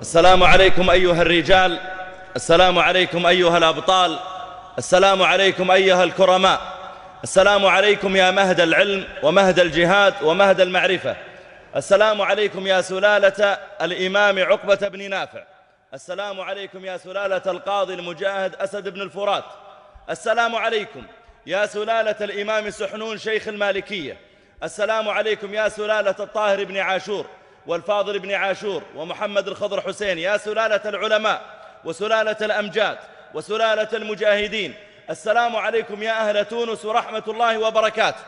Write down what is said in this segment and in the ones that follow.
السلام عليكم أيها الرجال السلام عليكم أيها الأبطال السلام عليكم أيها الكرماء السلام عليكم يا مهد العلم ومهد الجهاد ومهد المعرفة السلام عليكم يا سلالة الإمام عقبة بن نافع السلام عليكم يا سلالة القاضي المجاهد أسد بن الفرات السلام عليكم يا سلالة الإمام سحنون شيخ المالكية السلام عليكم يا سلالة الطاهر بن عاشور والفاضل بن عاشور ومحمد الخضر حسين يا سلالة العلماء وسلالة الأمجاد وسلالة المجاهدين السلام عليكم يا أهل تونس ورحمة الله وبركاته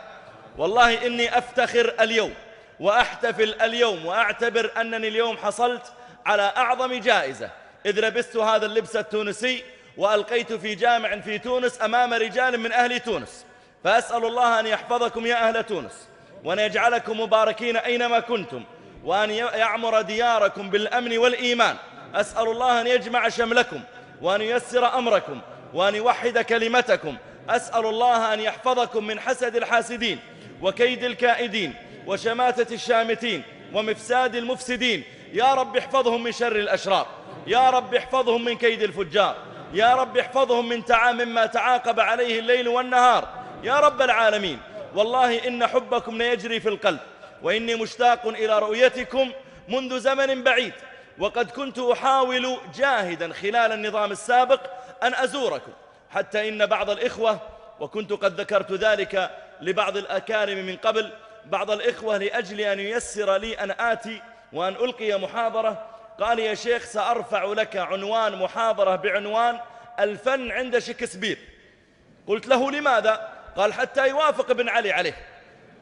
والله إني أفتخر اليوم وأحتفل اليوم وأعتبر أنني اليوم حصلت على أعظم جائزة إذ لبست هذا اللبس التونسي وألقيت في جامع في تونس أمام رجال من أهل تونس فأسأل الله أن يحفظكم يا أهل تونس وأن يجعلكم مباركين أينما كنتم وأن يعمر دياركم بالأمن والإيمان أسأل الله أن يجمع شملكم وأن ييسر أمركم وأن يوحد كلمتكم أسأل الله أن يحفظكم من حسد الحاسدين وكيد الكائدين وشماتة الشامتين ومفساد المفسدين يا رب احفظهم من شر الأشرار يا رب احفظهم من كيد الفجار يا رب احفظهم من تعا مما تعاقب عليه الليل والنهار يا رب العالمين والله إن حبكم ليجري في القلب وإني مشتاق إلى رؤيتكم منذ زمن بعيد وقد كنت أحاول جاهدا خلال النظام السابق أن أزوركم حتى إن بعض الإخوة وكنت قد ذكرت ذلك لبعض الأكارم من قبل بعض الإخوة لأجل أن ييسر لي أن آتي وأن ألقي محاضرة قال يا شيخ سأرفع لك عنوان محاضرة بعنوان الفن عند شكسبير قلت له لماذا؟ قال حتى يوافق ابن علي عليه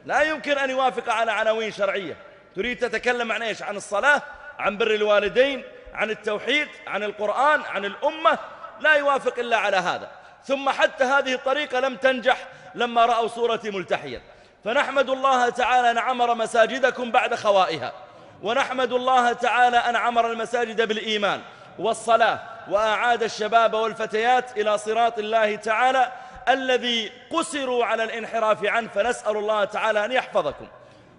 لا يمكن أن يوافق على عناوين شرعية تريد تتكلم عن إيش عن الصلاة عن بر الوالدين عن التوحيد عن القرآن عن الأمة لا يوافق إلا على هذا ثم حتى هذه الطريقة لم تنجح لما رأوا صورتي ملتحية فنحمد الله تعالى أن عمر مساجدكم بعد خوائها ونحمد الله تعالى أن عمر المساجد بالإيمان والصلاة وأعاد الشباب والفتيات إلى صراط الله تعالى الذي قسروا على الانحراف عنه فنسأل الله تعالى أن يحفظكم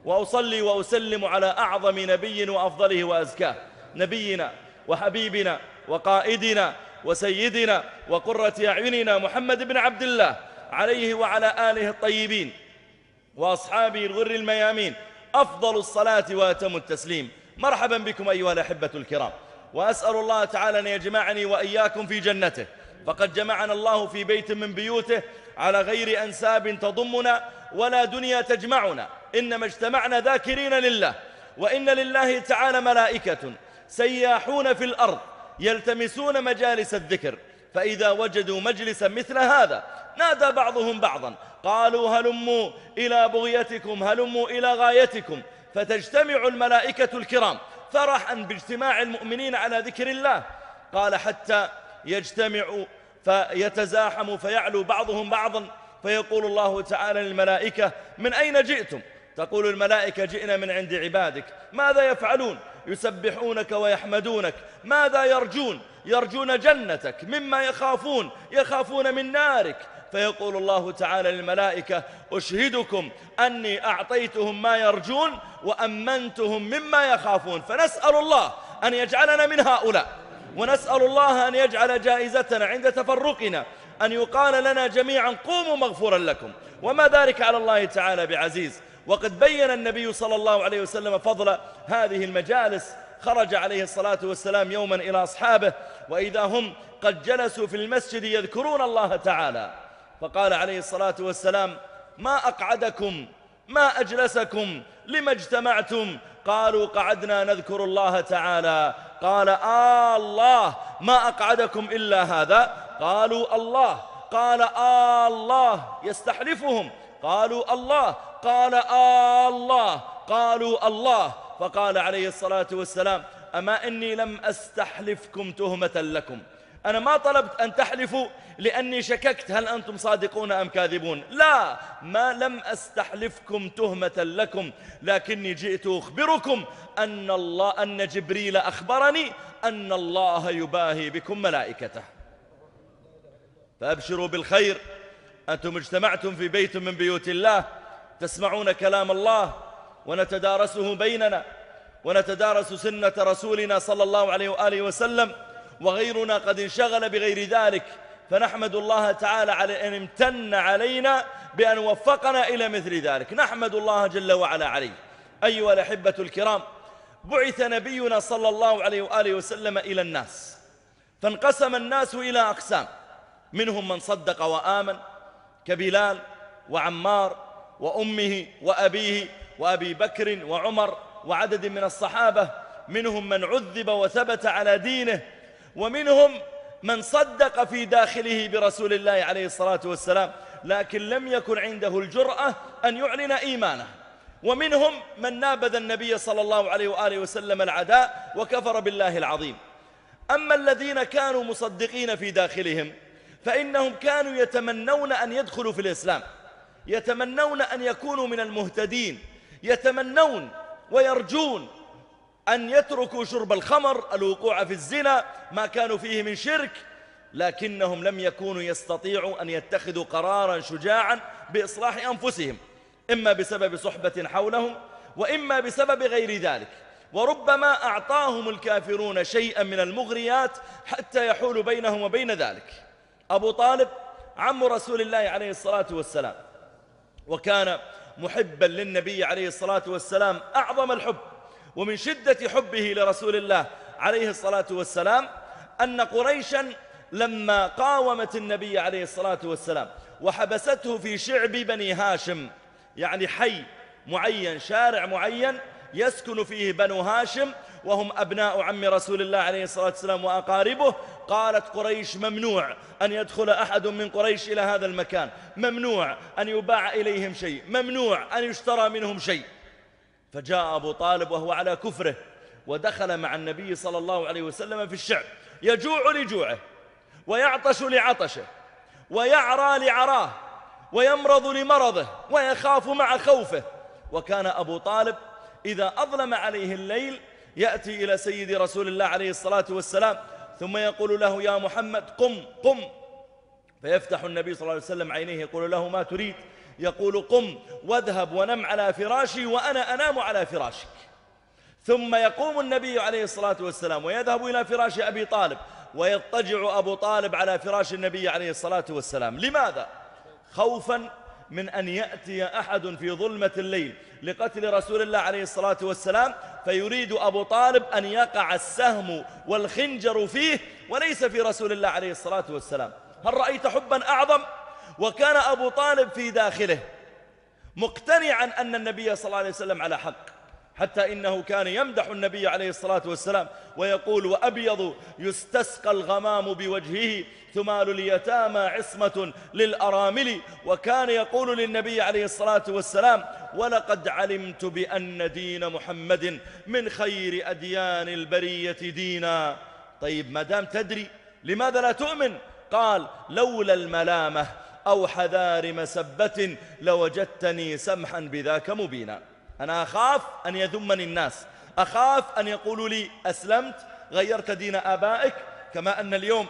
وأصلي وأسلم على أعظم نبي وأفضله وأزكاه نبينا وحبيبنا وقائدنا وسيدنا وقرة أعيننا محمد بن عبد الله عليه وعلى آله الطيبين وأصحابه الغر الميامين أفضل الصلاة وأتم التسليم مرحبا بكم أيها الأحبة الكرام وأسأل الله تعالى أن يجمعني وإياكم في جنته فقد جمعنا الله في بيت من بيوته على غير أنساب تضمنا ولا دنيا تجمعنا إنما اجتمعنا ذاكرين لله وإن لله تعالى ملائكة سياحون في الأرض يلتمسون مجالس الذكر فإذا وجدوا مجلسا مثل هذا نادى بعضهم بعضا قالوا هلموا إلى بغيتكم هلموا إلى غايتكم فتجتمع الملائكة الكرام فرحا باجتماع المؤمنين على ذكر الله قال حتى يجتمع فيتزاحم فيعلو بعضهم بعضا فيقول الله تعالى للملائكة من أين جئتم تقول الملائكة جئنا من عند عبادك ماذا يفعلون يسبحونك ويحمدونك ماذا يرجون يرجون جنتك مما يخافون يخافون من نارك فيقول الله تعالى للملائكة أشهدكم أني أعطيتهم ما يرجون وأمنتهم مما يخافون فنسأل الله أن يجعلنا من هؤلاء ونسأل الله أن يجعل جائزتنا عند تفرقنا أن يقال لنا جميعا قوموا مغفورا لكم وما ذلك على الله تعالى بعزيز وقد بين النبي صلى الله عليه وسلم فضل هذه المجالس خرج عليه الصلاة والسلام يوما إلى أصحابه وإذا هم قد جلسوا في المسجد يذكرون الله تعالى فقال عليه الصلاة والسلام ما أقعدكم ما أجلسكم لما اجتمعتم قالوا قعدنا نذكر الله تعالى قال آه الله ما أقعدكم إلا هذا قالوا الله قال آه الله يستحلفهم قالوا الله قال آه الله قالوا الله فقال عليه الصلاة والسلام أما إني لم أستحلفكم تهمة لكم أنا ما طلبت أن تحلفوا لأني شككت هل أنتم صادقون أم كاذبون لا ما لم أستحلفكم تهمة لكم لكني جئت أخبركم أن, الله أن جبريل أخبرني أن الله يباهي بكم ملائكته فأبشروا بالخير أنتم اجتمعتم في بيت من بيوت الله تسمعون كلام الله ونتدارسه بيننا ونتدارس سنة رسولنا صلى الله عليه وآله وسلم وغيرنا قد انشغل بغير ذلك فنحمد الله تعالى على أن امتن علينا بأن وفقنا إلى مثل ذلك نحمد الله جل وعلا عليه أيها الأحبة الكرام بعث نبينا صلى الله عليه وآله وسلم إلى الناس فانقسم الناس إلى أقسام منهم من صدق وآمن كبلال وعمار وأمه وأبيه وأبي بكر وعمر وعدد من الصحابة منهم من عذب وثبت على دينه ومنهم من صدق في داخله برسول الله عليه الصلاة والسلام لكن لم يكن عنده الجرأة أن يعلن إيمانه ومنهم من نابذ النبي صلى الله عليه وآله وسلم العداء وكفر بالله العظيم أما الذين كانوا مصدقين في داخلهم فإنهم كانوا يتمنون أن يدخلوا في الإسلام يتمنون أن يكونوا من المهتدين يتمنون ويرجون أن يتركوا شرب الخمر الوقوع في الزنا ما كانوا فيه من شرك لكنهم لم يكونوا يستطيعوا أن يتخذوا قرارا شجاعا بإصلاح أنفسهم إما بسبب صحبة حولهم وإما بسبب غير ذلك وربما أعطاهم الكافرون شيئا من المغريات حتى يحول بينهم وبين ذلك أبو طالب عم رسول الله عليه الصلاة والسلام وكان محبا للنبي عليه الصلاة والسلام أعظم الحب ومن شدة حبه لرسول الله عليه الصلاة والسلام أن قريشا لما قاومت النبي عليه الصلاة والسلام وحبسته في شعب بني هاشم يعني حي معين شارع معين يسكن فيه بنو هاشم وهم أبناء عم رسول الله عليه الصلاة والسلام وأقاربه قالت قريش ممنوع أن يدخل أحد من قريش إلى هذا المكان ممنوع أن يباع إليهم شيء ممنوع أن يشترى منهم شيء فجاء أبو طالب وهو على كفره ودخل مع النبي صلى الله عليه وسلم في الشعب يجوع لجوعه ويعطش لعطشه ويعرى لعراه ويمرض لمرضه ويخاف مع خوفه وكان أبو طالب إذا أظلم عليه الليل يأتي إلى سيد رسول الله عليه الصلاة والسلام ثم يقول له يا محمد قم قم فيفتح النبي صلى الله عليه وسلم عينيه يقول له ما تريد؟ يقول قم واذهب ونم على فراشي وأنا أنام على فراشك ثم يقوم النبي عليه الصلاة والسلام ويذهب إلى فراش أبي طالب ويضطجع أبو طالب على فراش النبي عليه الصلاة والسلام لماذا؟ خوفا من أن يأتي أحد في ظلمة الليل لقتل رسول الله عليه الصلاة والسلام فيريد أبو طالب أن يقع السهم والخنجر فيه وليس في رسول الله عليه الصلاة والسلام هل رأيت حبا أعظم؟ وكان أبو طالب في داخله مقتنعا أن النبي صلى الله عليه وسلم على حق حتى إنه كان يمدح النبي عليه الصلاة والسلام ويقول وأبيض يستسقى الغمام بوجهه ثمال اليتامى عصمة للأرامل وكان يقول للنبي عليه الصلاة والسلام ولقد علمت بأن دين محمد من خير أديان البرية دينا طيب ما دام تدري لماذا لا تؤمن قال لولا الملامة أو حذار مسبة لوجدتني سمحا بذاك مبينا أنا أخاف أن يذمني الناس أخاف أن يقولوا لي أسلمت غيرت دين آبائك كما أن اليوم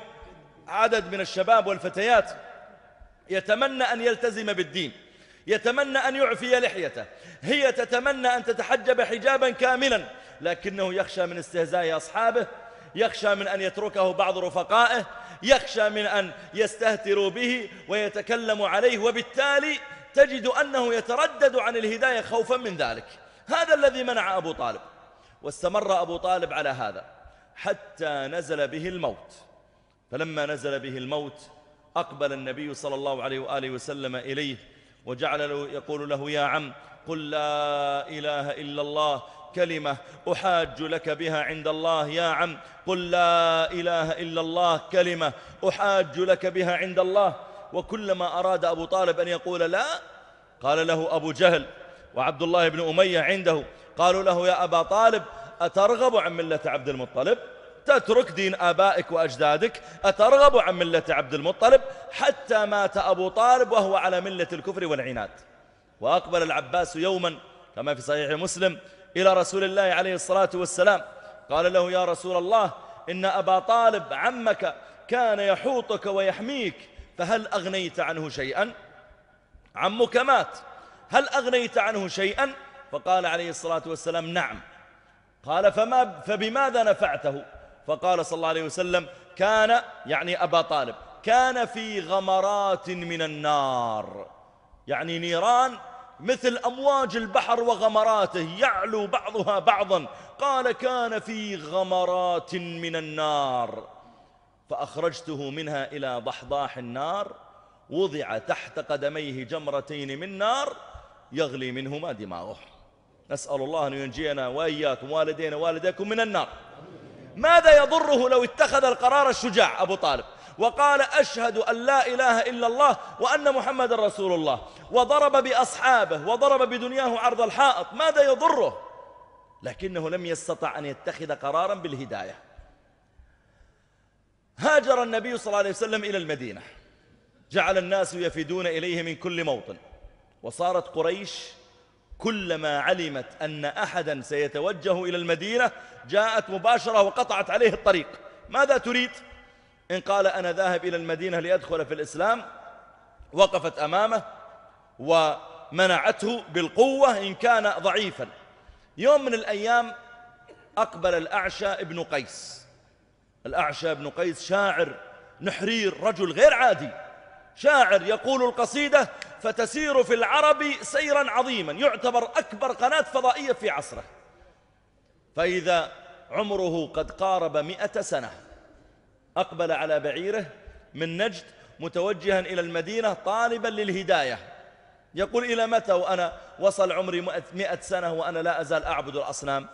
عدد من الشباب والفتيات يتمنى أن يلتزم بالدين يتمنى أن يعفي لحيته هي تتمنى أن تتحجب حجابا كاملا لكنه يخشى من استهزاء أصحابه يخشى من أن يتركه بعض رفقائه يخشى من أن يستهتروا به ويتكلموا عليه وبالتالي تجد أنه يتردد عن الهداية خوفا من ذلك هذا الذي منع أبو طالب واستمر أبو طالب على هذا حتى نزل به الموت فلما نزل به الموت أقبل النبي صلى الله عليه وآله وسلم إليه وجعل له يقول له يا عم قل لا إله إلا الله كلمة أحاج لك بها عند الله يا عم قل لا إله إلا الله كلمة أحاج لك بها عند الله وكلما أراد أبو طالب أن يقول لا قال له أبو جهل وعبد الله بن أمية عنده قالوا له يا أبا طالب أترغب عن ملة عبد المطلب تترك دين آبائك وأجدادك أترغب عن ملة عبد المطلب حتى مات أبو طالب وهو على ملة الكفر والعناد وأقبل العباس يوما كما في صحيح مسلم إلى رسول الله عليه الصلاة والسلام قال له يا رسول الله إن أبا طالب عمك كان يحوطك ويحميك فهل أغنيت عنه شيئا عمك مات هل أغنيت عنه شيئا فقال عليه الصلاة والسلام نعم قال فما فبماذا نفعته فقال صلى الله عليه وسلم كان يعني أبا طالب كان في غمرات من النار يعني نيران مثل أمواج البحر وغمراته يعلو بعضها بعضا قال كان في غمرات من النار فأخرجته منها إلى ضحضاح النار وضع تحت قدميه جمرتين من نار يغلي منهما دماغه نسأل الله أن ينجينا وإياكم والدينا والديكم من النار ماذا يضره لو اتخذ القرار الشجاع أبو طالب وقال أشهد أن لا إله إلا الله وأن محمد رسول الله وضرب بأصحابه وضرب بدنياه عرض الحائط ماذا يضره لكنه لم يستطع أن يتخذ قرارا بالهداية هاجر النبي صلى الله عليه وسلم إلى المدينة جعل الناس يفدون إليه من كل موطن وصارت قريش كلما علمت أن أحدا سيتوجه إلى المدينة جاءت مباشرة وقطعت عليه الطريق ماذا تريد؟ إن قال أنا ذاهب إلى المدينة ليدخل في الإسلام وقفت أمامه ومنعته بالقوة إن كان ضعيفا يوم من الأيام أقبل الأعشى ابن قيس الأعشى ابن قيس شاعر نحرير رجل غير عادي شاعر يقول القصيدة فتسير في العرب سيرا عظيما يعتبر أكبر قناة فضائية في عصره فإذا عمره قد قارب مئة سنة أقبل على بعيره من نجد متوجها إلى المدينة طالبا للهداية يقول إلى متى وأنا وصل عمري مئة سنة وأنا لا أزال أعبد الأصنام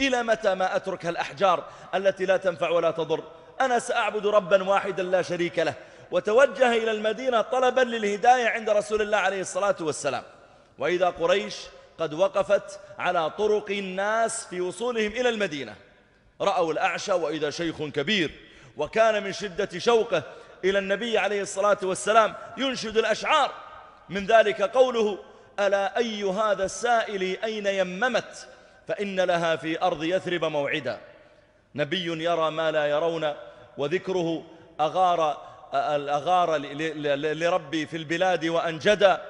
إلى متى ما أترك الأحجار التي لا تنفع ولا تضر أنا سأعبد ربا واحدا لا شريك له وتوجه إلى المدينة طلبا للهداية عند رسول الله عليه الصلاة والسلام وإذا قريش قد وقفت على طرق الناس في وصولهم إلى المدينة رأوا الأعشى وإذا شيخ كبير وكان من شدة شوقه إلى النبي عليه الصلاة والسلام ينشد الأشعار من ذلك قوله ألا أي هذا السائل أين يممت فإن لها في أرض يثرب موعدا نبي يرى ما لا يرون وذكره أغار, أغار لربي في البلاد وأنجدا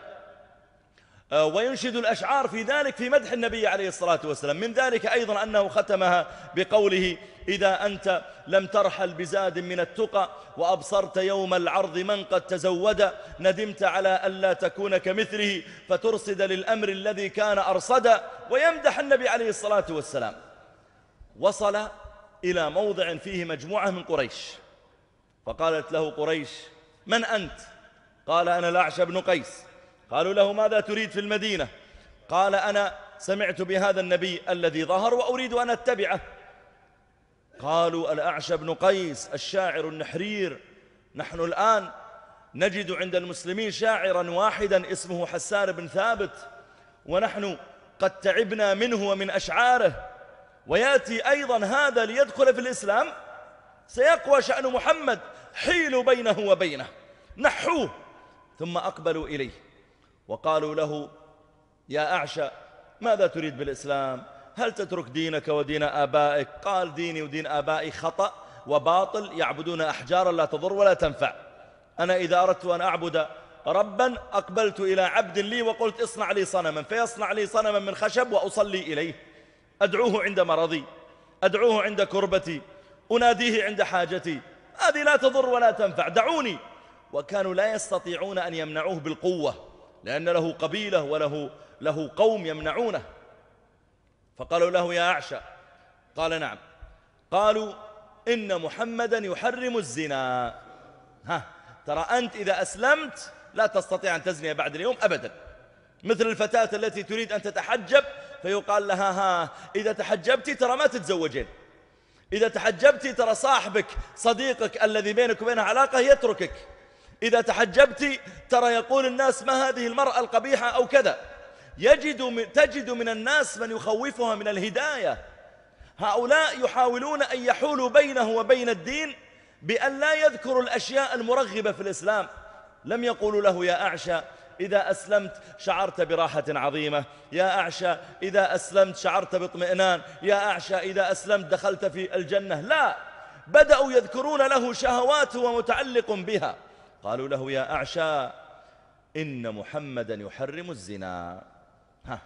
آه، وينشد الأشعار في ذلك في مدح النبي عليه الصلاة والسلام من ذلك أيضا أنه ختمها بقوله إذا أنت لم ترحل بزاد من التقى وأبصرت يوم العرض من قد تزود ندمت على ألا تكون كمثله فترصد للأمر الذي كان أرصدا ويمدح النبي عليه الصلاة والسلام وصل إلى موضع فيه مجموعة من قريش فقالت له قريش من أنت؟ قال أنا الأعشى بن قيس قالوا له ماذا تريد في المدينة قال أنا سمعت بهذا النبي الذي ظهر وأريد أن أتبعه قالوا الأعشى بن قيس الشاعر النحرير نحن الآن نجد عند المسلمين شاعرا واحدا اسمه حسان بن ثابت ونحن قد تعبنا منه ومن أشعاره ويأتي أيضا هذا ليدخل في الإسلام سيقوى شأن محمد حيل بينه وبينه نحوه ثم أقبلوا إليه وقالوا له يا أعشى ماذا تريد بالإسلام هل تترك دينك ودين آبائك قال ديني ودين آبائي خطأ وباطل يعبدون أحجارا لا تضر ولا تنفع أنا إذا أردت أن أعبد ربا أقبلت إلى عبد لي وقلت اصنع لي صنما فيصنع لي صنما من خشب وأصلي إليه أدعوه عند مرضي أدعوه عند كربتي أناديه عند حاجتي هذه لا تضر ولا تنفع دعوني وكانوا لا يستطيعون أن يمنعوه بالقوة لأن له قبيلة وله له قوم يمنعونه فقالوا له يا أعشى قال نعم قالوا إن محمدا يحرم الزنا ها ترى أنت إذا أسلمت لا تستطيع أن تزني بعد اليوم أبدا مثل الفتاة التي تريد أن تتحجب فيقال لها ها إذا تحجبت ترى ما تتزوجين إذا تحجبت ترى صاحبك صديقك الذي بينك وبينه علاقة يتركك إذا تحجبت ترى يقول الناس ما هذه المرأة القبيحة أو كذا يجد من تجد من الناس من يخوفها من الهداية هؤلاء يحاولون أن يحولوا بينه وبين الدين بأن لا يذكروا الأشياء المرغبة في الإسلام لم يقولوا له يا أعشى إذا أسلمت شعرت براحة عظيمة يا أعشى إذا أسلمت شعرت باطمئنان يا أعشى إذا أسلمت دخلت في الجنة لا بدأوا يذكرون له شهوات ومتعلق بها قالوا له يا أعشى إن محمدا يحرم الزنا ها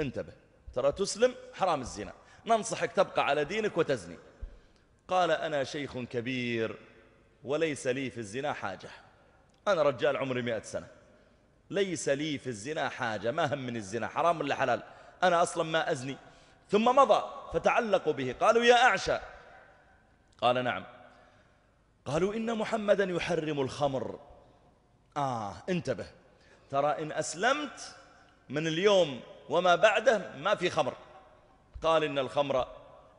انتبه ترى تسلم حرام الزنا ننصحك تبقى على دينك وتزني قال أنا شيخ كبير وليس لي في الزنا حاجة أنا رجال عمري مئة سنة ليس لي في الزنا حاجة ما هم من الزنا حرام ولا حلال أنا أصلا ما أزني ثم مضى فتعلقوا به قالوا يا أعشى قال نعم قالوا إن محمدا يحرم الخمر آه انتبه ترى إن أسلمت من اليوم وما بعده ما في خمر قال إن الخمر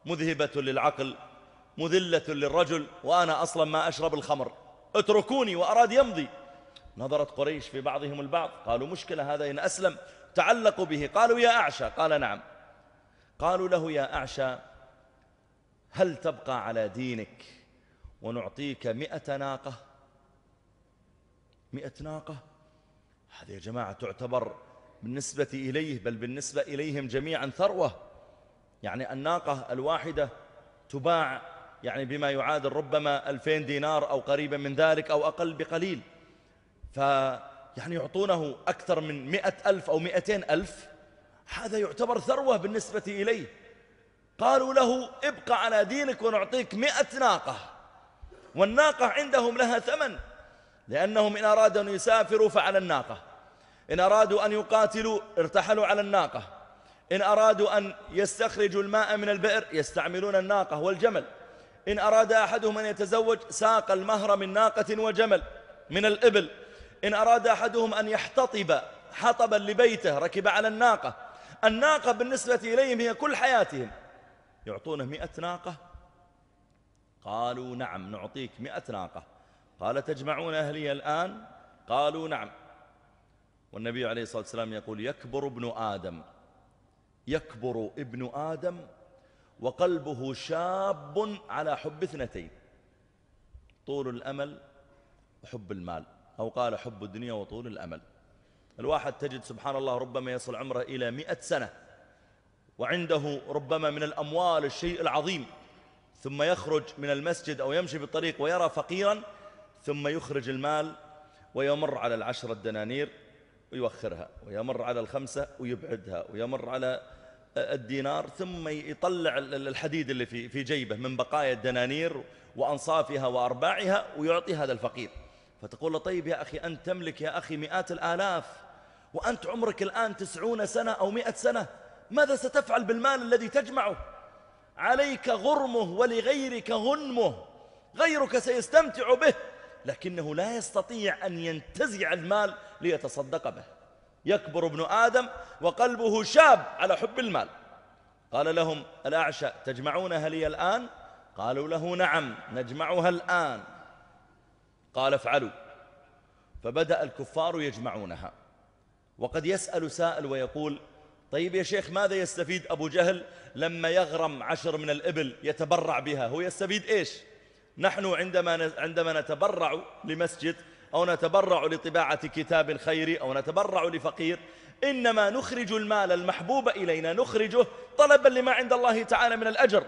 مذهبة للعقل مذلة للرجل وأنا أصلا ما أشرب الخمر اتركوني وأراد يمضي نظرت قريش في بعضهم البعض قالوا مشكلة هذا إن أسلم تعلقوا به قالوا يا أعشى قال نعم قالوا له يا أعشى هل تبقى على دينك ونعطيك مئة ناقة مئة ناقة هذه يا جماعة تعتبر بالنسبة إليه بل بالنسبة إليهم جميعا ثروة يعني الناقة الواحدة تباع يعني بما يعادل ربما ألفين دينار أو قريبا من ذلك أو أقل بقليل فيعني يعطونه أكثر من مئة ألف أو مئتين ألف هذا يعتبر ثروة بالنسبة إليه قالوا له ابق على دينك ونعطيك مئة ناقة والناقة عندهم لها ثمن لأنهم إن أرادوا أن يسافروا فعلى الناقة إن أرادوا أن يقاتلوا ارتحلوا على الناقة إن أرادوا أن يستخرجوا الماء من البئر يستعملون الناقة والجمل إن أراد أحدهم أن يتزوج ساق المهر من ناقة وجمل من الإبل إن أراد أحدهم أن يحتطب حطبا لبيته ركب على الناقة الناقة بالنسبة إليهم هي كل حياتهم يعطونه مئة ناقة قالوا نعم نعطيك مئة ناقة قال تجمعون أهلي الآن قالوا نعم والنبي عليه الصلاة والسلام يقول يكبر ابن آدم يكبر ابن آدم وقلبه شاب على حب اثنتين طول الأمل وحب المال أو قال حب الدنيا وطول الأمل الواحد تجد سبحان الله ربما يصل عمره إلى مئة سنة وعنده ربما من الأموال الشيء العظيم ثم يخرج من المسجد أو يمشي بالطريق ويرى فقيرا ثم يخرج المال ويمر على العشرة الدنانير ويوخرها ويمر على الخمسة ويبعدها ويمر على آه، الدينار ثم يطلع الحديد اللي في في جيبه من بقايا الدنانير وأنصافها وأرباعها ويعطي هذا الفقير فتقول له طيب يا أخي أنت تملك يا أخي مئات الآلاف وأنت عمرك الآن تسعون سنة أو مئة سنة ماذا ستفعل بالمال الذي تجمعه عليك غرمه ولغيرك هنمه غيرك سيستمتع به لكنه لا يستطيع أن ينتزع المال ليتصدق به يكبر ابن آدم وقلبه شاب على حب المال قال لهم الأعشى تجمعونها لي الآن قالوا له نعم نجمعها الآن قال افعلوا فبدأ الكفار يجمعونها وقد يسأل سائل ويقول طيب يا شيخ ماذا يستفيد أبو جهل لما يغرم عشر من الإبل يتبرع بها هو يستفيد إيش نحن عندما عندما نتبرع لمسجد أو نتبرع لطباعة كتاب خيري أو نتبرع لفقير إنما نخرج المال المحبوب إلينا نخرجه طلبا لما عند الله تعالى من الأجر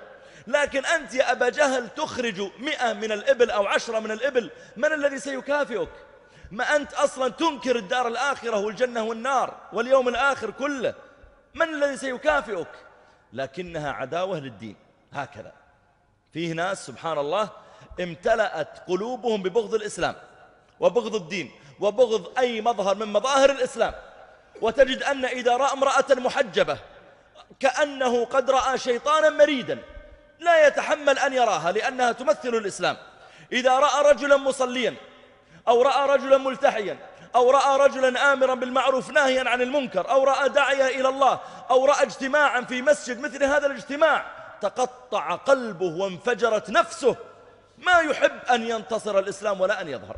لكن أنت يا أبا جهل تخرج مئة من الإبل أو عشرة من الإبل من الذي سيكافئك ما أنت أصلا تنكر الدار الآخرة والجنة والنار واليوم الآخر كله من الذي سيكافئك لكنها عداوة للدين هكذا فيه ناس سبحان الله امتلأت قلوبهم ببغض الإسلام وبغض الدين وبغض أي مظهر من مظاهر الإسلام وتجد أن إذا رأى امرأة محجبة كأنه قد رأى شيطانا مريدا لا يتحمل أن يراها لأنها تمثل الإسلام إذا رأى رجلا مصليا أو رأى رجلا ملتحيا أو رأى رجلا آمرا بالمعروف ناهيا عن المنكر أو رأى داعية إلى الله أو رأى اجتماعا في مسجد مثل هذا الاجتماع تقطع قلبه وانفجرت نفسه ما يحب أن ينتصر الإسلام ولا أن يظهر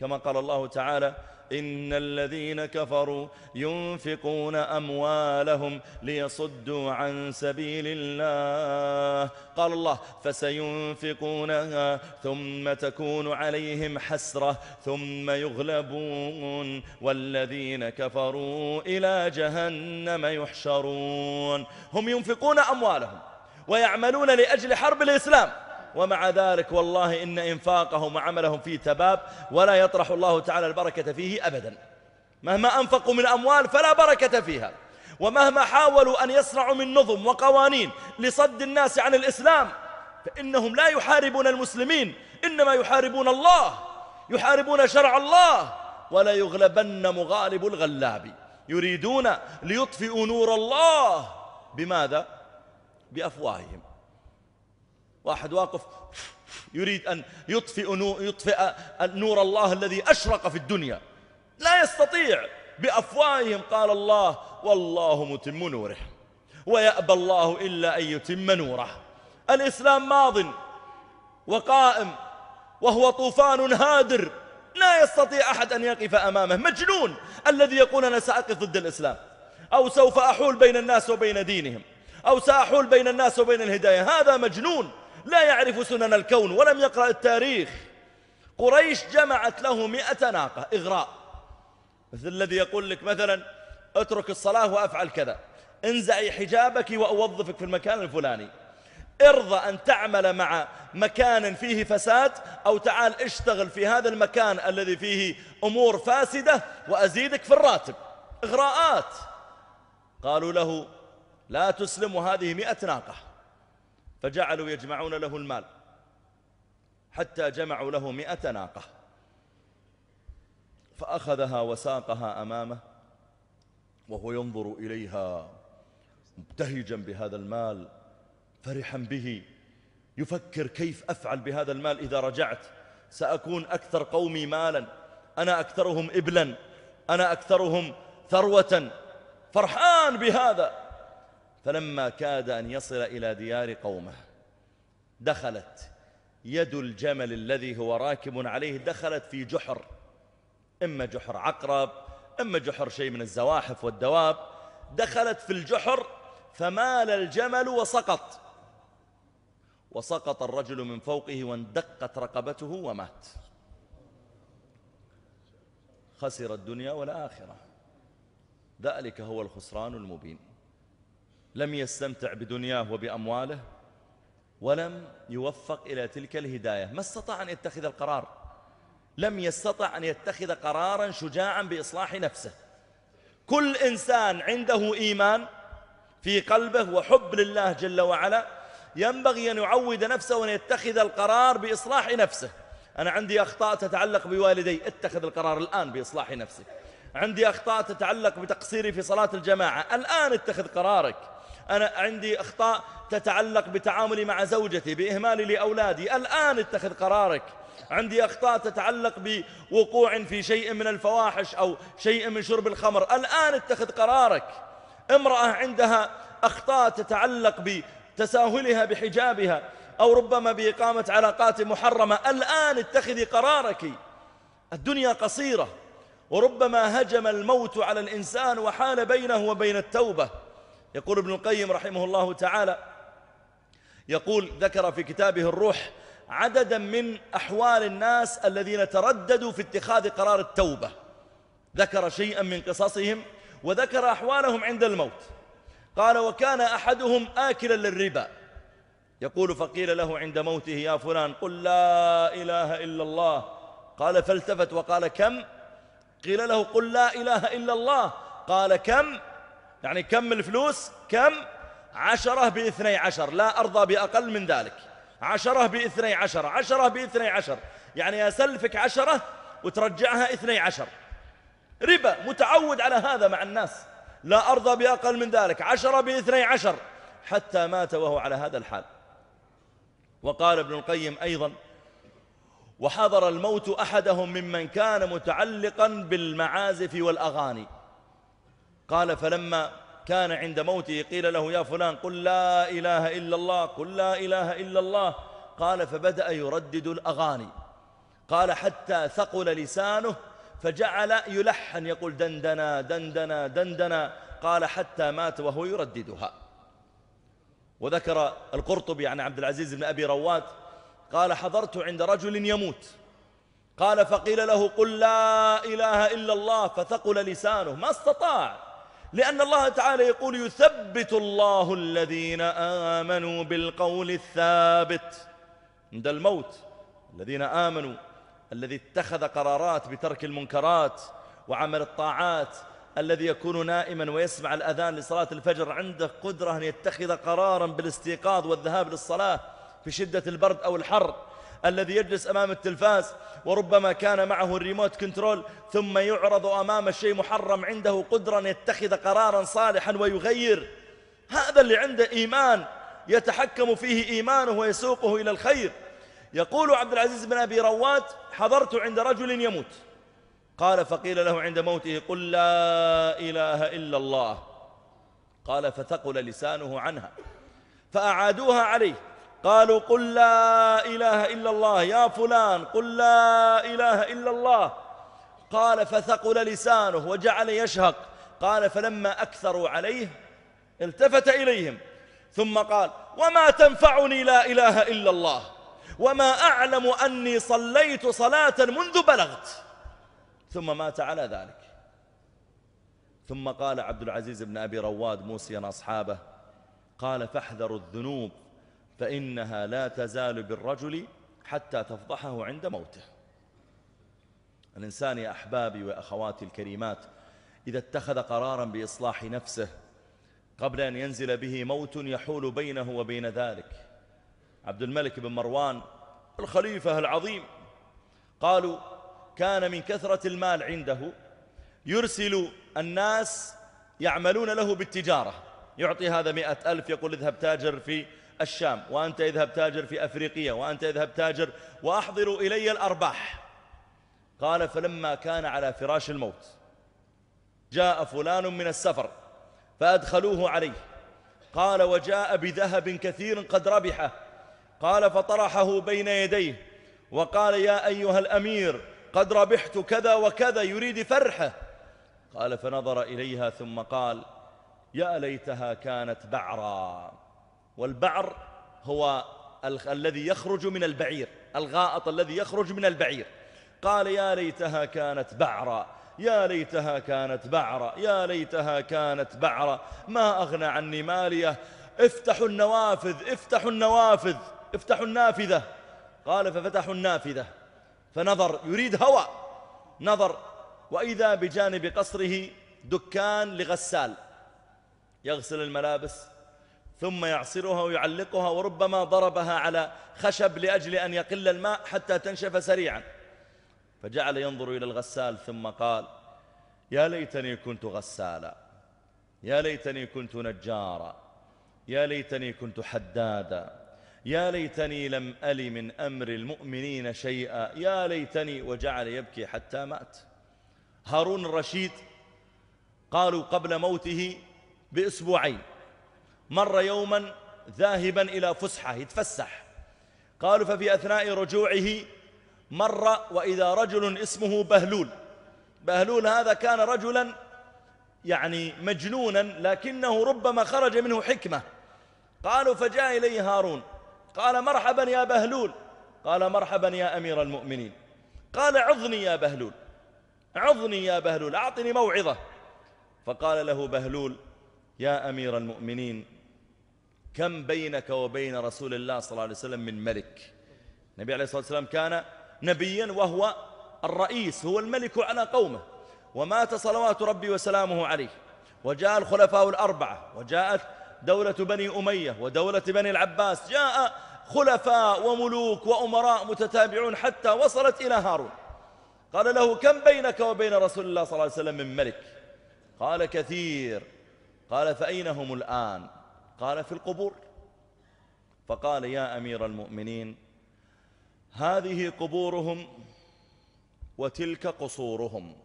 كما قال الله تعالى إن الذين كفروا ينفقون أموالهم ليصدوا عن سبيل الله قال الله فسينفقونها ثم تكون عليهم حسرة ثم يغلبون والذين كفروا إلى جهنم يحشرون هم ينفقون أموالهم ويعملون لأجل حرب الإسلام ومع ذلك والله إن إنفاقهم وعملهم فيه تباب ولا يطرح الله تعالى البركة فيه أبدا مهما أنفقوا من أموال فلا بركة فيها ومهما حاولوا أن يصنعوا من نظم وقوانين لصد الناس عن الإسلام فإنهم لا يحاربون المسلمين إنما يحاربون الله يحاربون شرع الله ولا يغلبن مغالب الغلاب يريدون ليطفئوا نور الله بماذا؟ بأفواههم واحد واقف يريد أن يطفئ, نور يطفئ نور الله الذي أشرق في الدنيا لا يستطيع بأفواههم قال الله والله متم نوره ويأبى الله إلا أن يتم نوره الإسلام ماض وقائم وهو طوفان هادر لا يستطيع أحد أن يقف أمامه مجنون الذي يقول أنا سأقف ضد الإسلام أو سوف أحول بين الناس وبين دينهم أو سأحول بين الناس وبين الهداية هذا مجنون لا يعرف سنن الكون ولم يقرأ التاريخ قريش جمعت له مئة ناقة إغراء مثل الذي يقول لك مثلا اترك الصلاة وأفعل كذا انزعي حجابك وأوظفك في المكان الفلاني ارضى أن تعمل مع مكان فيه فساد أو تعال اشتغل في هذا المكان الذي فيه أمور فاسدة وأزيدك في الراتب إغراءات قالوا له لا تسلم هذه مئة ناقة فجعلوا يجمعون له المال حتى جمعوا له مئة ناقة فأخذها وساقها أمامه وهو ينظر إليها مبتهجا بهذا المال فرحا به يفكر كيف أفعل بهذا المال إذا رجعت سأكون أكثر قومي مالا أنا أكثرهم إبلا أنا أكثرهم ثروة فرحان بهذا فلما كاد أن يصل إلى ديار قومه دخلت يد الجمل الذي هو راكب عليه دخلت في جحر إما جحر عقرب إما جحر شيء من الزواحف والدواب دخلت في الجحر فمال الجمل وسقط وسقط الرجل من فوقه واندقت رقبته ومات خسر الدنيا والآخرة ذلك هو الخسران المبين لم يستمتع بدنياه وبأمواله ولم يوفق إلى تلك الهداية ما استطاع أن يتخذ القرار لم يستطع أن يتخذ قرارا شجاعا بإصلاح نفسه كل إنسان عنده إيمان في قلبه وحب لله جل وعلا ينبغي أن يعود نفسه وأن يتخذ القرار بإصلاح نفسه أنا عندي أخطاء تتعلق بوالدي اتخذ القرار الآن بإصلاح نفسك عندي أخطاء تتعلق بتقصيري في صلاة الجماعة الآن اتخذ قرارك أنا عندي أخطاء تتعلق بتعاملي مع زوجتي بإهمالي لأولادي الآن اتخذ قرارك عندي أخطاء تتعلق بوقوع في شيء من الفواحش أو شيء من شرب الخمر الآن اتخذ قرارك امرأة عندها أخطاء تتعلق بتساهلها بحجابها أو ربما بإقامة علاقات محرمة الآن اتخذي قرارك الدنيا قصيرة وربما هجم الموت على الإنسان وحال بينه وبين التوبة يقول ابن القيم رحمه الله تعالى يقول ذكر في كتابه الروح عددا من أحوال الناس الذين ترددوا في اتخاذ قرار التوبة ذكر شيئا من قصصهم وذكر أحوالهم عند الموت قال وكان أحدهم آكلا للربا يقول فقيل له عند موته يا فلان قل لا إله إلا الله قال فالتفت وقال كم قيل له قل لا إله إلا الله قال كم يعني كم الفلوس كم عشرة باثني عشر لا أرضى بأقل من ذلك عشرة باثني عشر عشرة باثني عشر يعني أسلفك عشرة وترجعها اثني عشر ربا متعود على هذا مع الناس لا أرضى بأقل من ذلك عشرة باثني عشر حتى مات وهو على هذا الحال وقال ابن القيم أيضا وحضر الموت أحدهم ممن كان متعلقا بالمعازف والأغاني قال فلما كان عند موته قيل له يا فلان قل لا إله إلا الله قل لا إله إلا الله قال فبدأ يردد الأغاني قال حتى ثقل لسانه فجعل يلحن يقول دندنا دندنا دندنا قال حتى مات وهو يرددها وذكر القرطبي عن عبد العزيز بن أبي رواد قال حضرت عند رجل يموت قال فقيل له قل لا إله إلا الله فثقل لسانه ما استطاع لأن الله تعالى يقول يثبت الله الذين آمنوا بالقول الثابت عند الموت الذين آمنوا الذي اتخذ قرارات بترك المنكرات وعمل الطاعات الذي يكون نائما ويسمع الأذان لصلاة الفجر عنده قدرة أن يتخذ قرارا بالاستيقاظ والذهاب للصلاة في شدة البرد أو الحر الذي يجلس أمام التلفاز وربما كان معه الريموت كنترول ثم يعرض أمام شيء محرم عنده قدرة أن يتخذ قرارا صالحا ويغير هذا اللي عنده إيمان يتحكم فيه إيمانه ويسوقه إلى الخير يقول عبد العزيز بن أبي روات حضرت عند رجل يموت قال فقيل له عند موته قل لا إله إلا الله قال فثقل لسانه عنها فأعادوها عليه قالوا قل لا إله إلا الله يا فلان قل لا إله إلا الله قال فثقل لسانه وجعل يشهق قال فلما أكثروا عليه التفت إليهم ثم قال وما تنفعني لا إله إلا الله وما أعلم أني صليت صلاة منذ بلغت ثم مات على ذلك ثم قال عبد العزيز بن أبي رواد موسيا أصحابه قال فاحذروا الذنوب فإنها لا تزال بالرجل حتى تفضحه عند موته الإنسان يا أحبابي وأخواتي الكريمات إذا اتخذ قرارا بإصلاح نفسه قبل أن ينزل به موت يحول بينه وبين ذلك عبد الملك بن مروان الخليفة العظيم قالوا كان من كثرة المال عنده يرسل الناس يعملون له بالتجارة يعطي هذا مئة ألف يقول اذهب تاجر في الشام وأنت اذهب تاجر في أفريقيا وأنت اذهب تاجر وأحضروا إلي الأرباح قال فلما كان على فراش الموت جاء فلان من السفر فأدخلوه عليه قال وجاء بذهب كثير قد ربحه قال فطرحه بين يديه وقال يا أيها الأمير قد ربحت كذا وكذا يريد فرحه قال فنظر إليها ثم قال يا ليتها كانت بعرا والبعر هو ال الذي يخرج من البعير الغائط الذي يخرج من البعير قال يا ليتها كانت بعرا يا ليتها كانت بعرا يا ليتها كانت بعرا ما أغنى عني مالية افتحوا النوافذ افتحوا النوافذ افتحوا النافذة قال ففتحوا النافذة فنظر يريد هوى نظر وإذا بجانب قصره دكان لغسال يغسل الملابس ثم يعصرها ويعلقها وربما ضربها على خشب لأجل أن يقل الماء حتى تنشف سريعا فجعل ينظر إلى الغسال ثم قال يا ليتني كنت غسالا يا ليتني كنت نجارا يا ليتني كنت حدادا يا ليتني لم أل من أمر المؤمنين شيئا يا ليتني وجعل يبكي حتى مات هارون الرشيد قالوا قبل موته بأسبوعين مر يوما ذاهبا إلى فسحة يتفسح قالوا ففي أثناء رجوعه مر وإذا رجل اسمه بهلول بهلول هذا كان رجلا يعني مجنونا لكنه ربما خرج منه حكمة قالوا فجاء إليه هارون قال مرحبا يا بهلول قال مرحبا يا أمير المؤمنين قال عظني يا بهلول عظني يا بهلول أعطني موعظة فقال له بهلول يا أمير المؤمنين كم بينك وبين رسول الله صلى الله عليه وسلم من ملك النبي عليه الصلاة والسلام كان نبيا وهو الرئيس هو الملك على قومه ومات صلوات ربي وسلامه عليه وجاء الخلفاء الأربعة وجاءت دولة بني أمية ودولة بني العباس جاء خلفاء وملوك وأمراء متتابعون حتى وصلت إلى هارون قال له كم بينك وبين رسول الله صلى الله عليه وسلم من ملك قال كثير قال فأين هم الآن قال في القبور فقال يا أمير المؤمنين هذه قبورهم وتلك قصورهم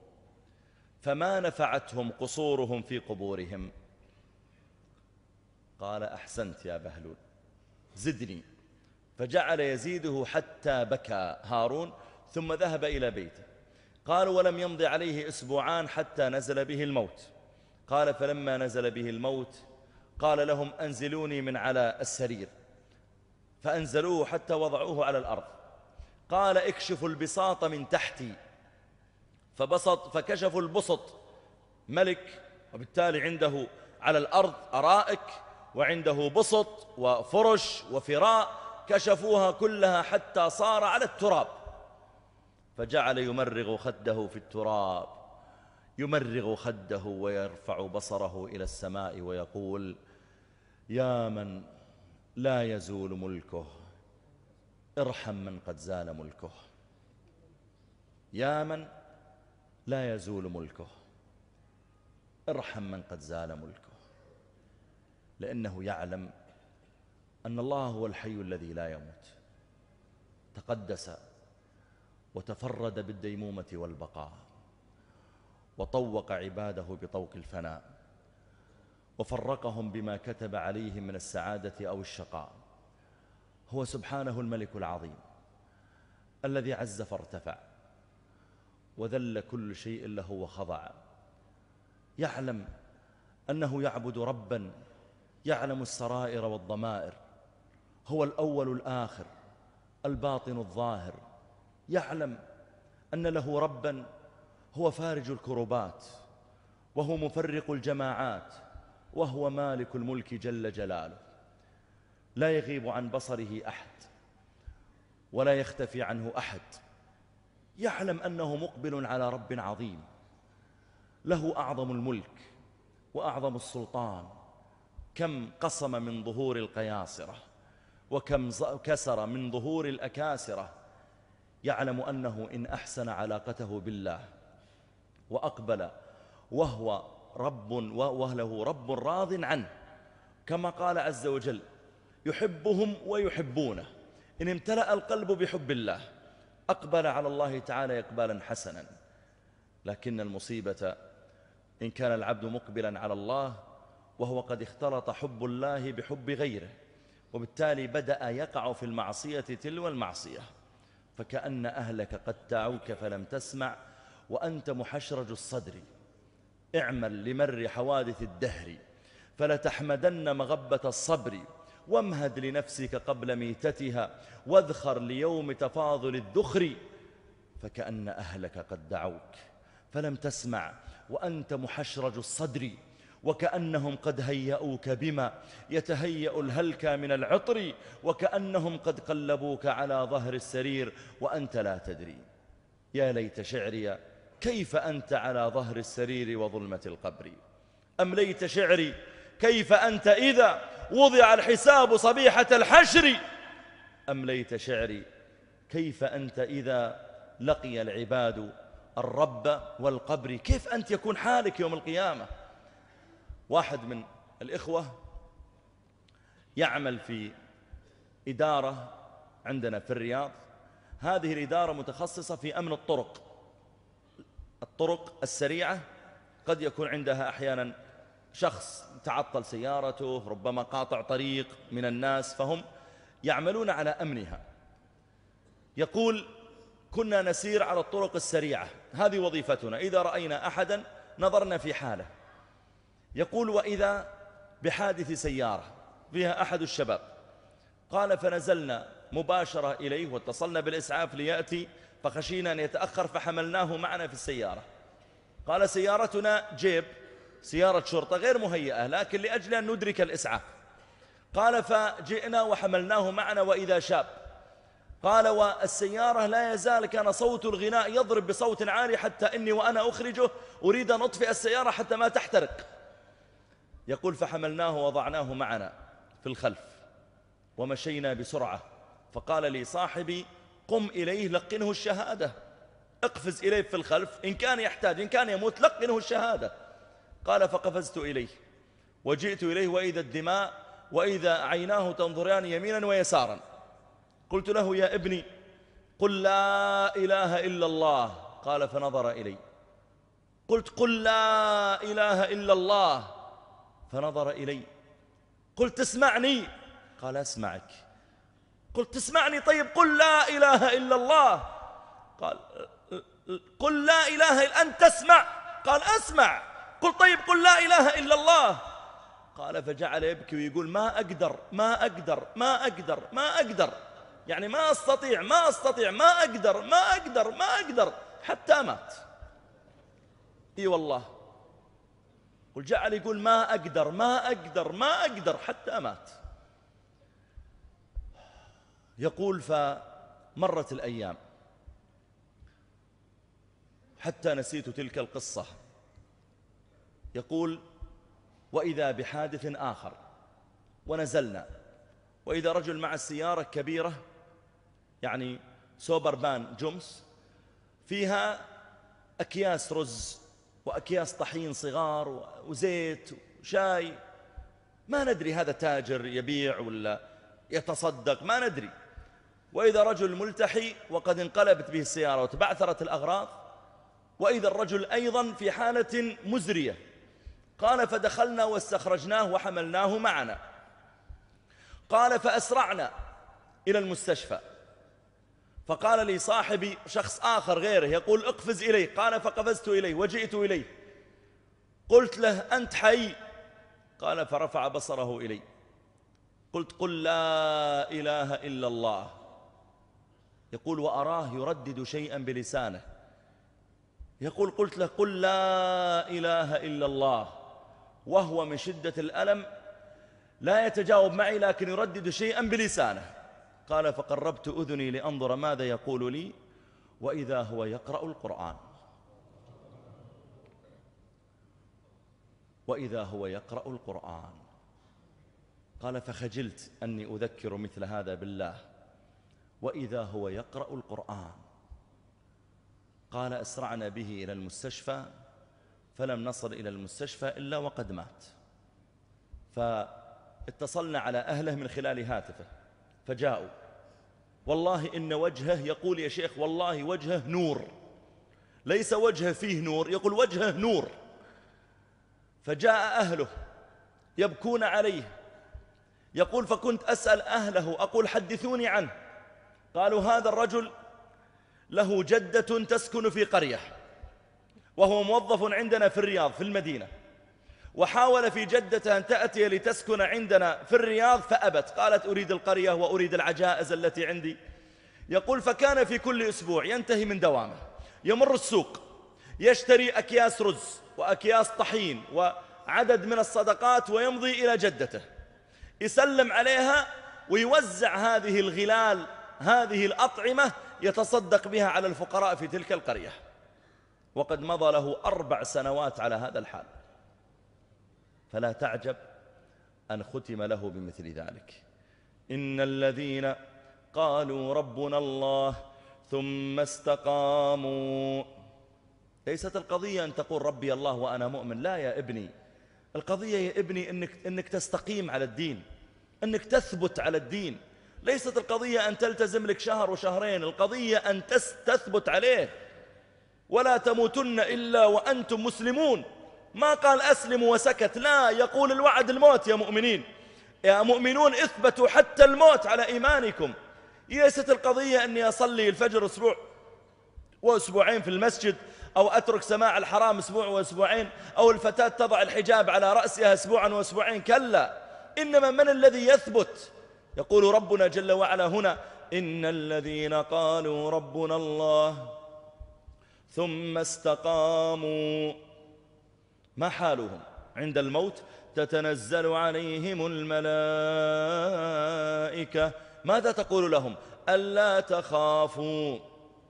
فما نفعتهم قصورهم في قبورهم قال أحسنت يا بهلول زدني فجعل يزيده حتى بكى هارون ثم ذهب إلى بيته قال ولم يمض عليه أسبوعان حتى نزل به الموت قال فلما نزل به الموت قال لهم أنزلوني من على السرير فأنزلوه حتى وضعوه على الأرض قال اكشفوا البساط من تحتي فبسط فكشفوا البسط ملك وبالتالي عنده على الأرض أرائك وعنده بسط وفرش وفراء كشفوها كلها حتى صار على التراب فجعل يمرغ خده في التراب يمرغ خده ويرفع بصره إلى السماء ويقول يا من لا يزول ملكه ارحم من قد زال ملكه يا من لا يزول ملكه ارحم من قد زال ملكه لأنه يعلم أن الله هو الحي الذي لا يموت تقدس وتفرد بالديمومة والبقاء وطوق عباده بطوق الفناء وفرقهم بما كتب عليهم من السعادة أو الشقاء هو سبحانه الملك العظيم الذي عز فارتفع وذل كل شيء له وخضع يعلم أنه يعبد ربا يعلم السرائر والضمائر هو الأول الآخر الباطن الظاهر يعلم أن له ربا هو فارج الكربات وهو مفرق الجماعات وهو مالك الملك جل جلاله لا يغيب عن بصره أحد ولا يختفي عنه أحد يعلم أنه مقبل على رب عظيم له أعظم الملك وأعظم السلطان كم قصم من ظهور القياصرة وكم كسر من ظهور الأكاسرة يعلم أنه إن أحسن علاقته بالله وأقبل وهو رب وله رب راض عنه كما قال عز وجل يحبهم ويحبونه إن امتلأ القلب بحب الله أقبل على الله تعالى إقبالا حسنا لكن المصيبة إن كان العبد مقبلا على الله وهو قد اختلط حب الله بحب غيره وبالتالي بدأ يقع في المعصية تلو المعصية فكأن أهلك قد تعوك فلم تسمع وأنت محشرج الصدر اعمل لمر حوادث الدهر فلتحمدن مغبة الصبر وامهد لنفسك قبل ميتتها واذخر ليوم تفاضل الذخر فكأن أهلك قد دعوك فلم تسمع وأنت محشرج الصدر وكأنهم قد هيأوك بما يتهيأ الهلكى من العطر وكأنهم قد قلبوك على ظهر السرير وأنت لا تدري يا ليت شعري كيف أنت على ظهر السرير وظلمة القبر أمليت شعري كيف أنت إذا وضع الحساب صبيحة الحشر أمليت شعري كيف أنت إذا لقي العباد الرب والقبر كيف أنت يكون حالك يوم القيامة واحد من الإخوة يعمل في إدارة عندنا في الرياض هذه الإدارة متخصصة في أمن الطرق الطرق السريعة قد يكون عندها أحيانا شخص تعطل سيارته ربما قاطع طريق من الناس فهم يعملون على أمنها يقول كنا نسير على الطرق السريعة هذه وظيفتنا إذا رأينا أحدا نظرنا في حاله يقول وإذا بحادث سيارة فيها أحد الشباب قال فنزلنا مباشرة إليه واتصلنا بالإسعاف ليأتي فخشينا أن يتأخر فحملناه معنا في السيارة قال سيارتنا جيب سيارة شرطة غير مهيئة لكن لأجل أن ندرك الإسعاف قال فجئنا وحملناه معنا وإذا شاب قال والسيارة لا يزال كان صوت الغناء يضرب بصوت عالي حتى إني وأنا أخرجه أريد أن أطفئ السيارة حتى ما تحترق يقول فحملناه وضعناه معنا في الخلف ومشينا بسرعة فقال لي صاحبي قم إليه لقنه الشهادة اقفز إليه في الخلف إن كان يحتاج إن كان يموت لقنه الشهادة قال فقفزت إليه وجئت إليه وإذا الدماء وإذا عيناه تنظران يمينا ويسارا قلت له يا ابني قل لا إله إلا الله قال فنظر إلي قلت قل لا إله إلا الله فنظر إلي قلت اسمعني قال اسمعك قلت تسمعني طيب قل لا إله إلا الله قال قل لا إله إلا أنت تسمع قال أسمع قل طيب قل لا إله إلا الله قال فجعل يبكي ويقول ما أقدر ما أقدر ما أقدر ما أقدر يعني ما أستطيع ما أستطيع ما أقدر ما أقدر ما أقدر حتى مات إي والله وجعل يقول ما أقدر ما أقدر ما أقدر حتى مات يقول فمرت الأيام حتى نسيت تلك القصة يقول وإذا بحادث آخر ونزلنا وإذا رجل مع السيارة كبيرة يعني سوبربان جمس فيها أكياس رز وأكياس طحين صغار وزيت وشاي ما ندري هذا تاجر يبيع ولا يتصدق ما ندري وإذا رجل ملتحي وقد انقلبت به السيارة وتبعثرت الأغراض وإذا الرجل أيضا في حالة مزرية قال فدخلنا واستخرجناه وحملناه معنا قال فأسرعنا إلى المستشفى فقال لي صاحبي شخص آخر غيره يقول اقفز إليه قال فقفزت إليه وجئت إليه قلت له أنت حي قال فرفع بصره إلي قلت قل لا إله إلا الله يقول وأراه يردد شيئا بلسانه يقول قلت له قل لا إله إلا الله وهو من شدة الألم لا يتجاوب معي لكن يردد شيئا بلسانه قال فقربت أذني لأنظر ماذا يقول لي وإذا هو يقرأ القرآن وإذا هو يقرأ القرآن قال فخجلت أني أذكر مثل هذا بالله وإذا هو يقرأ القرآن قال أسرعنا به إلى المستشفى فلم نصل إلى المستشفى إلا وقد مات فاتصلنا على أهله من خلال هاتفه فجاءوا والله إن وجهه يقول يا شيخ والله وجهه نور ليس وجهه فيه نور يقول وجهه نور فجاء أهله يبكون عليه يقول فكنت أسأل أهله أقول حدثوني عنه قالوا هذا الرجل له جدة تسكن في قرية وهو موظف عندنا في الرياض في المدينة وحاول في جدة أن تأتي لتسكن عندنا في الرياض فأبت قالت أريد القرية وأريد العجائز التي عندي يقول فكان في كل أسبوع ينتهي من دوامه يمر السوق يشتري أكياس رز وأكياس طحين وعدد من الصدقات ويمضي إلى جدته يسلم عليها ويوزع هذه الغلال هذه الأطعمة يتصدق بها على الفقراء في تلك القرية وقد مضى له أربع سنوات على هذا الحال فلا تعجب أن ختم له بمثل ذلك إن الذين قالوا ربنا الله ثم استقاموا ليست القضية أن تقول ربي الله وأنا مؤمن لا يا ابني القضية يا ابني إنك, إنك تستقيم على الدين إنك تثبت على الدين ليست القضية أن تلتزم لك شهر وشهرين القضية أن تثبت عليه ولا تموتن إلا وأنتم مسلمون ما قال أسلم وسكت لا يقول الوعد الموت يا مؤمنين يا مؤمنون اثبتوا حتى الموت على إيمانكم ليست القضية أني أصلي الفجر أسبوع وأسبوعين في المسجد أو أترك سماع الحرام أسبوع وأسبوعين أو الفتاة تضع الحجاب على رأسها أسبوعا وأسبوعين كلا إنما من الذي يثبت يقول ربنا جل وعلا هنا إن الذين قالوا ربنا الله ثم استقاموا ما حالهم عند الموت تتنزل عليهم الملائكة ماذا تقول لهم ألا تخافوا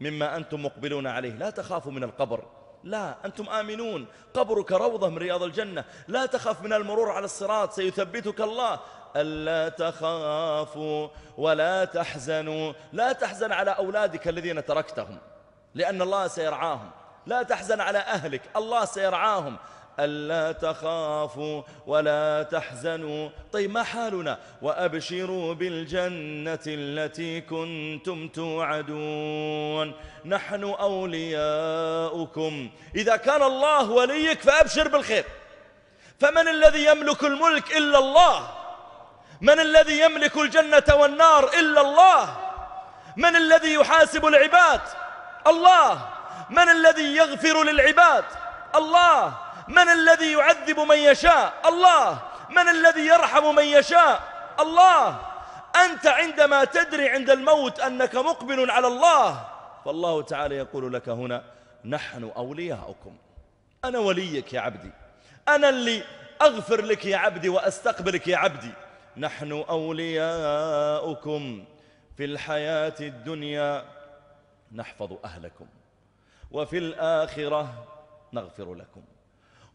مما أنتم مقبلون عليه لا تخافوا من القبر لا أنتم آمنون قبرك روضة من رياض الجنة لا تخاف من المرور على الصراط سيثبتك الله ألا تخافوا ولا تحزنوا لا تحزن على أولادك الذين تركتهم لأن الله سيرعاهم لا تحزن على أهلك الله سيرعاهم ألا تخافوا ولا تحزنوا طيب ما حالنا وأبشروا بالجنة التي كنتم توعدون نحن أولياؤكم إذا كان الله وليك فأبشر بالخير فمن الذي يملك الملك إلا الله من الذي يملك الجنة والنار إلا الله من الذي يحاسب العباد الله من الذي يغفر للعباد الله من الذي يعذب من يشاء الله من الذي يرحم من يشاء الله أنت عندما تدري عند الموت أنك مقبل على الله فالله تعالى يقول لك هنا نحن أولياؤكم أنا وليك يا عبدي أنا اللي أغفر لك يا عبدي وأستقبلك يا عبدي نحن أولياؤكم في الحياة الدنيا نحفظ أهلكم وفي الآخرة نغفر لكم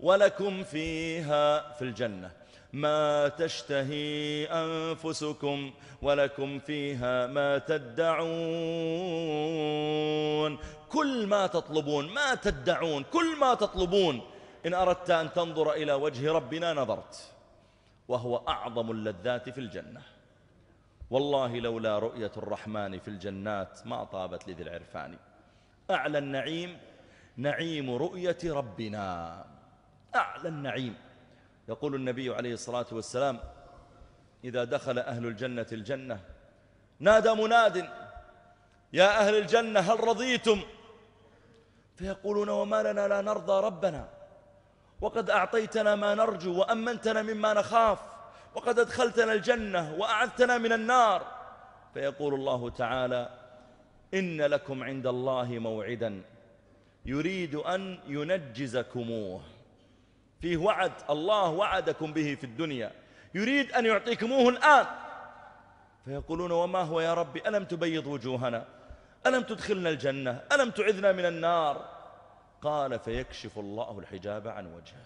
ولكم فيها في الجنة ما تشتهي أنفسكم ولكم فيها ما تدعون كل ما تطلبون ما تدعون كل ما تطلبون إن أردت أن تنظر إلى وجه ربنا نظرت وهو أعظم اللذات في الجنة والله لولا رؤية الرحمن في الجنات ما طابت لذي العرفان أعلى النعيم نعيم رؤية ربنا أعلى النعيم يقول النبي عليه الصلاة والسلام إذا دخل أهل الجنة الجنة نادى مناد يا أهل الجنة هل رضيتم فيقولون وما لنا لا نرضى ربنا وقد أعطيتنا ما نرجو وأمنتنا مما نخاف وقد أدخلتنا الجنة وأعذتنا من النار فيقول الله تعالى إن لكم عند الله موعدا يريد أن ينجزكموه فيه وعد الله وعدكم به في الدنيا يريد أن يعطيكموه الآن فيقولون وما هو يا ربي ألم تبيض وجوهنا ألم تدخلنا الجنة ألم تعذنا من النار قال فيكشف الله الحجاب عن وجهه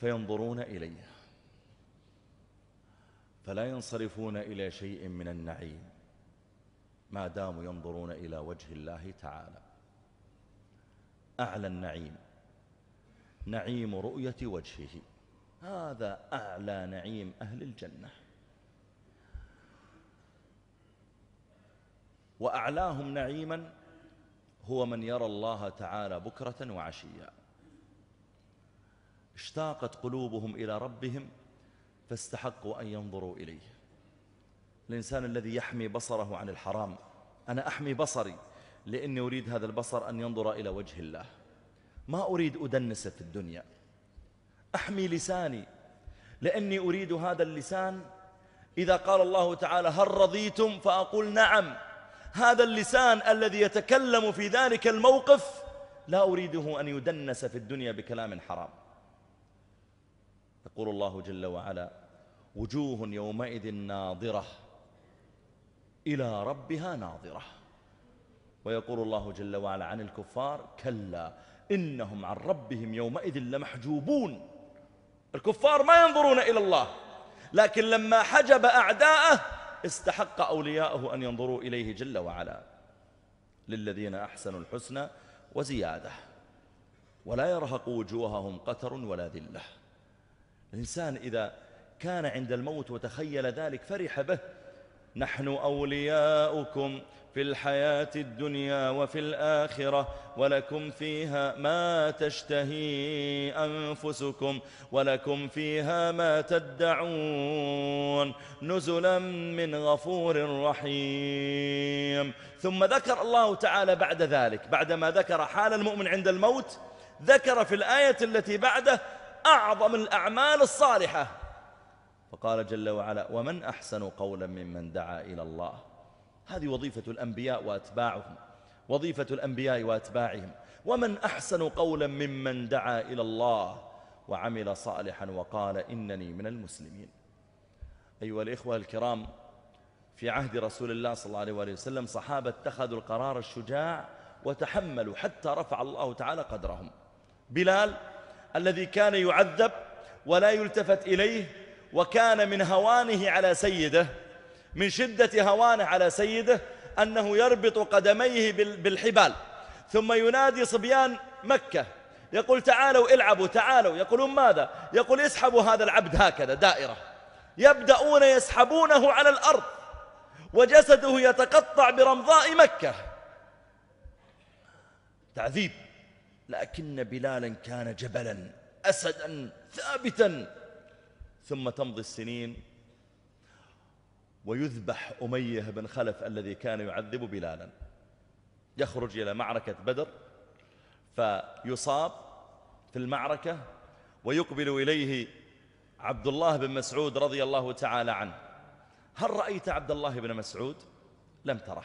فينظرون إليه فلا ينصرفون إلى شيء من النعيم ما داموا ينظرون إلى وجه الله تعالى أعلى النعيم نعيم رؤية وجهه هذا أعلى نعيم أهل الجنة وأعلاهم نعيما هو من يرى الله تعالى بكرة وعشيا اشتاقت قلوبهم إلى ربهم فاستحقوا أن ينظروا إليه الإنسان الذي يحمي بصره عن الحرام أنا أحمي بصري لأني أريد هذا البصر أن ينظر إلى وجه الله ما أريد أدنس في الدنيا أحمي لساني لأني أريد هذا اللسان إذا قال الله تعالى هل رضيتم فأقول نعم هذا اللسان الذي يتكلم في ذلك الموقف لا أريده أن يدنس في الدنيا بكلام حرام يقول الله جل وعلا وجوه يومئذ ناظرة إلى ربها ناظرة ويقول الله جل وعلا عن الكفار كلا إنهم عن ربهم يومئذ لمحجوبون الكفار ما ينظرون إلى الله لكن لما حجب أعداءه استحق أولياءه أن ينظروا إليه جل وعلا للذين أحسنوا الحسنى وزيادة ولا يرهق وجوههم قتر ولا ذلة الإنسان إذا كان عند الموت وتخيل ذلك فرح به نحن أولياؤكم في الحياة الدنيا وفي الآخرة ولكم فيها ما تشتهي أنفسكم ولكم فيها ما تدعون نزلا من غفور رحيم ثم ذكر الله تعالى بعد ذلك بعدما ذكر حال المؤمن عند الموت ذكر في الآية التي بعده أعظم الأعمال الصالحة فقال جل وعلا ومن أحسن قولا ممن دعا إلى الله هذه وظيفة الأنبياء وأتباعهم وظيفة الأنبياء وأتباعهم ومن أحسن قولا ممن دعا إلى الله وعمل صالحا وقال إنني من المسلمين أيها الإخوة الكرام في عهد رسول الله صلى الله عليه وآله وسلم صحابة اتخذوا القرار الشجاع وتحملوا حتى رفع الله تعالى قدرهم بلال الذي كان يعذب ولا يلتفت إليه وكان من هوانه على سيده من شدة هوانه على سيده أنه يربط قدميه بالحبال ثم ينادي صبيان مكة يقول تعالوا العبوا تعالوا يقولون ماذا يقول اسحبوا هذا العبد هكذا دائرة يبدأون يسحبونه على الأرض وجسده يتقطع برمضاء مكة تعذيب لكن بلالا كان جبلا أسدا ثابتا ثم تمضي السنين ويذبح أمية بن خلف الذي كان يعذب بلالا يخرج إلى معركة بدر فيصاب في المعركة ويقبل إليه عبد الله بن مسعود رضي الله تعالى عنه هل رأيت عبد الله بن مسعود؟ لم تره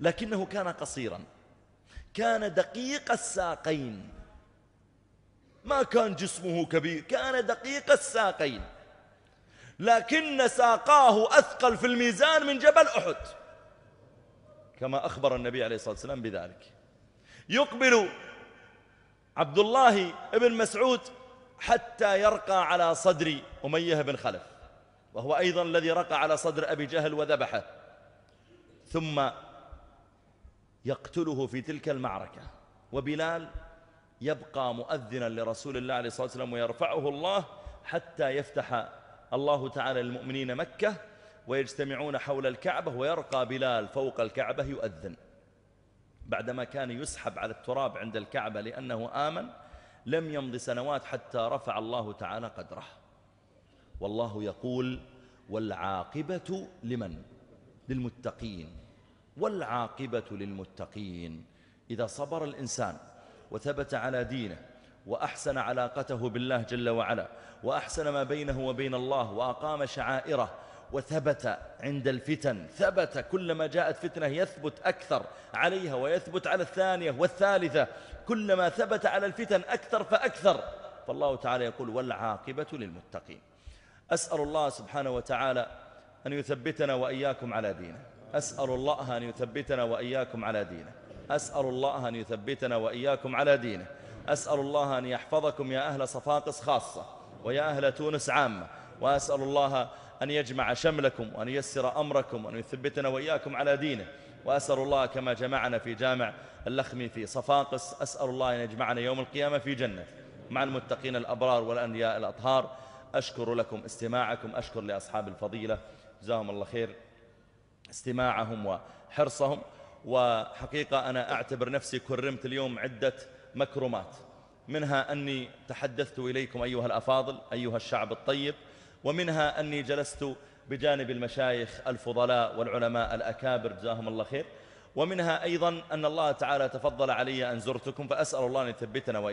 لكنه كان قصيرا كان دقيق الساقين ما كان جسمه كبير كان دقيق الساقين لكن ساقاه أثقل في الميزان من جبل أحد كما أخبر النبي عليه الصلاة والسلام بذلك يقبل عبد الله بن مسعود حتى يرقى على صدر أمية بن خلف وهو أيضا الذي رقى على صدر أبي جهل وذبحه ثم يقتله في تلك المعركة وبلال يبقى مؤذنا لرسول الله عليه الصلاة والسلام ويرفعه الله حتى يفتح الله تعالى للمؤمنين مكة ويجتمعون حول الكعبة ويرقى بلال فوق الكعبة يؤذن بعدما كان يسحب على التراب عند الكعبة لأنه آمن لم يمض سنوات حتى رفع الله تعالى قدره والله يقول والعاقبة لمن؟ للمتقين والعاقبة للمتقين إذا صبر الإنسان وثبت على دينه وأحسن علاقته بالله جل وعلا وأحسن ما بينه وبين الله وأقام شعائره وثبت عند الفتن ثبت كلما جاءت فتنة يثبت أكثر عليها ويثبت على الثانية والثالثة كلما ثبت على الفتن أكثر فأكثر فالله تعالى يقول والعاقبة للمتقين أسأل الله سبحانه وتعالى أن يثبتنا وإياكم على دينه أسأل الله أن يثبتنا وإياكم على دينه أسأل الله أن يثبتنا وإياكم على دينه أسأل الله أن يحفظكم يا أهل صفاقس خاصة ويا أهل تونس عامة وأسأل الله أن يجمع شملكم وأن ييسر أمركم وأن يثبتنا وإياكم على دينه وأسأل الله كما جمعنا في جامع اللخمي في صفاقس أسأل الله أن يجمعنا يوم القيامة في جنة مع المتقين الأبرار والأنبياء الأطهار أشكر لكم استماعكم أشكر لأصحاب الفضيلة جزاهم الله خير استماعهم وحرصهم وحقيقة أنا أعتبر نفسي كرمت اليوم عدة مكرمات منها أني تحدثت إليكم أيها الأفاضل أيها الشعب الطيب ومنها أني جلست بجانب المشايخ الفضلاء والعلماء الأكابر جزاهم الله خير ومنها أيضا أن الله تعالى تفضل علي أن زرتكم فأسأل الله أن يثبتنا